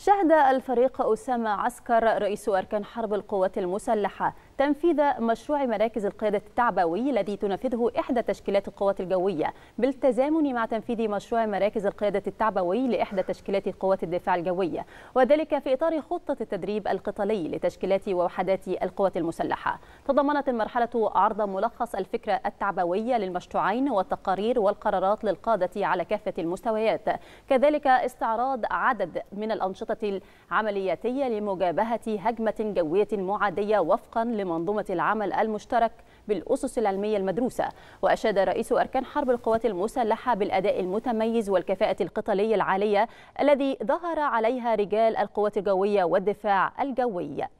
شهد الفريق أسامة عسكر رئيس أركان حرب القوات المسلحة تنفيذ مشروع مراكز القيادة التعبوي الذي تنفذه إحدى تشكيلات القوات الجوية بالتزامن مع تنفيذ مشروع مراكز القيادة التعبوي لإحدى تشكيلات قوات الدفاع الجوية وذلك في إطار خطة التدريب القتالي لتشكيلات ووحدات القوات المسلحة تضمنت المرحلة عرض ملخص الفكرة التعبوية للمشروعين والتقارير والقرارات للقادة على كافة المستويات كذلك استعراض عدد من الأنشطة الأنشطة العملياتية لمجابهة هجمة جوية معادية وفقا لمنظومة العمل المشترك بالأسس العلمية المدروسة وأشاد رئيس أركان حرب القوات المسلحة بالأداء المتميز والكفاءة القتالية العالية الذي ظهر عليها رجال القوات الجوية والدفاع الجوي